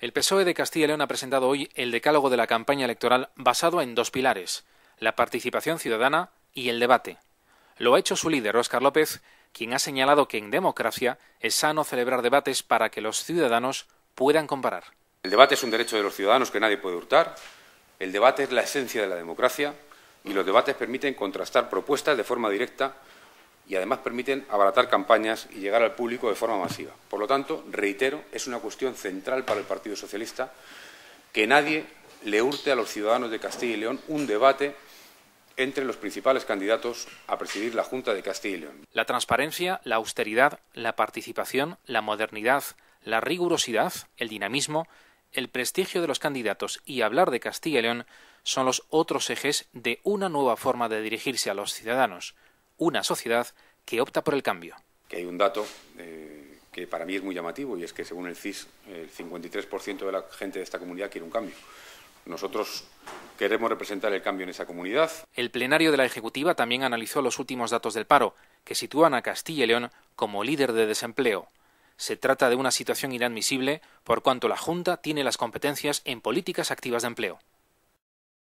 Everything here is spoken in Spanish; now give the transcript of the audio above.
El PSOE de Castilla y León ha presentado hoy el decálogo de la campaña electoral basado en dos pilares, la participación ciudadana y el debate. Lo ha hecho su líder, Óscar López, quien ha señalado que en democracia es sano celebrar debates para que los ciudadanos puedan comparar. El debate es un derecho de los ciudadanos que nadie puede hurtar. El debate es la esencia de la democracia y los debates permiten contrastar propuestas de forma directa y además permiten abaratar campañas y llegar al público de forma masiva. Por lo tanto, reitero, es una cuestión central para el Partido Socialista que nadie le urte a los ciudadanos de Castilla y León un debate entre los principales candidatos a presidir la Junta de Castilla y León. La transparencia, la austeridad, la participación, la modernidad, la rigurosidad, el dinamismo, el prestigio de los candidatos y hablar de Castilla y León son los otros ejes de una nueva forma de dirigirse a los ciudadanos, una sociedad que opta por el cambio. Que hay un dato eh, que para mí es muy llamativo y es que según el CIS el 53% de la gente de esta comunidad quiere un cambio. Nosotros queremos representar el cambio en esa comunidad. El plenario de la Ejecutiva también analizó los últimos datos del paro, que sitúan a Castilla y León como líder de desempleo. Se trata de una situación inadmisible por cuanto la Junta tiene las competencias en políticas activas de empleo.